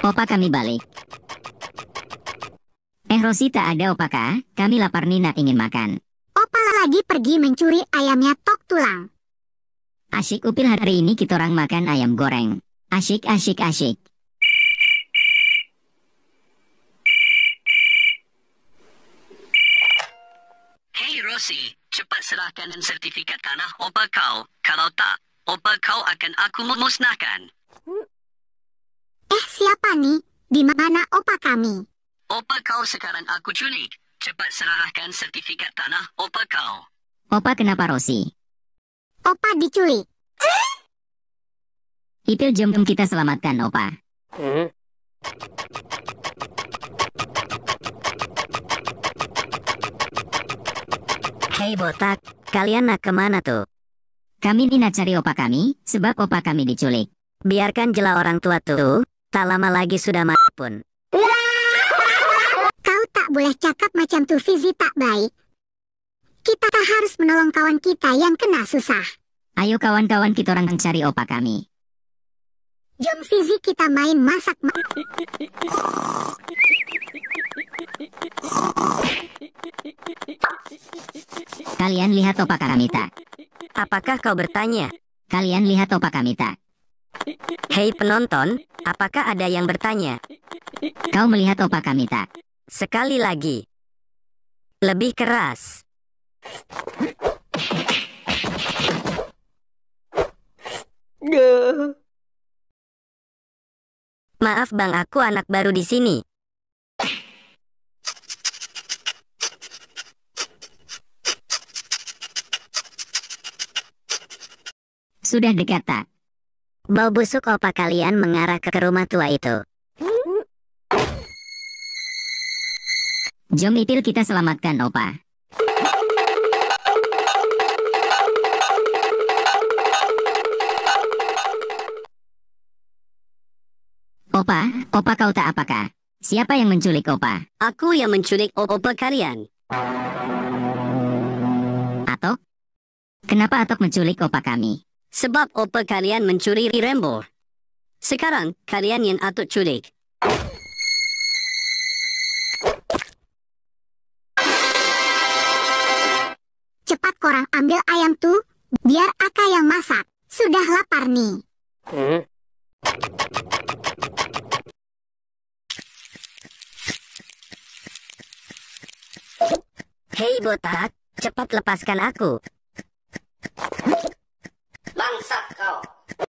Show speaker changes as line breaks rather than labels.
Opa kami balik. Eh Rosita ada opa kah? Kami lapar Nina ingin makan. Opa lagi pergi mencuri ayamnya tok tulang. Asyik upil hari ini kita orang makan ayam goreng. Asyik asyik asyik. Hey Rosi, cepat serahkan sertifikat tanah opa kau. Kalau tak, opa kau akan aku memusnahkan. Eh, siapa nih, di mana opa kami? Opa kau sekarang aku culik. Cepat serahkan sertifikat tanah opa kau. Opa kenapa Rosi? Opa diculik. jam jom kita selamatkan opa. Hmm. Hei botak, kalian nak kemana tuh? Kami ini nak cari opa kami, sebab opa kami diculik. Biarkan jela orang tua tuh, Tak lama lagi sudah mati pun. Kau tak boleh cakap macam tu Fizi tak baik. Kita tak harus menolong kawan kita yang kena susah. Ayo kawan-kawan kita orang mencari opa kami. Jom Fizi kita main masak ma Kalian lihat opa kami tak? Apakah kau bertanya? Kalian lihat opa kami tak? Hei penonton, apakah ada yang bertanya? Kau melihat opa kami tak? Sekali lagi. Lebih keras. Maaf bang, aku anak baru di sini. Sudah dekat tak? Bau busuk opa kalian mengarah ke rumah tua itu. Jom itil kita selamatkan opa. Opa, opa kau tak apakah? Siapa yang menculik opa? Aku yang menculik opa kalian. Atok? Kenapa Atok menculik opa kami? Sebab opa kalian mencuri Rembo. Sekarang, kalian yang atut culik. Cepat korang ambil ayam tu, biar Aka yang masak. Sudah lapar nih. Hmm? Hei botak, cepat lepaskan aku. 帮上他！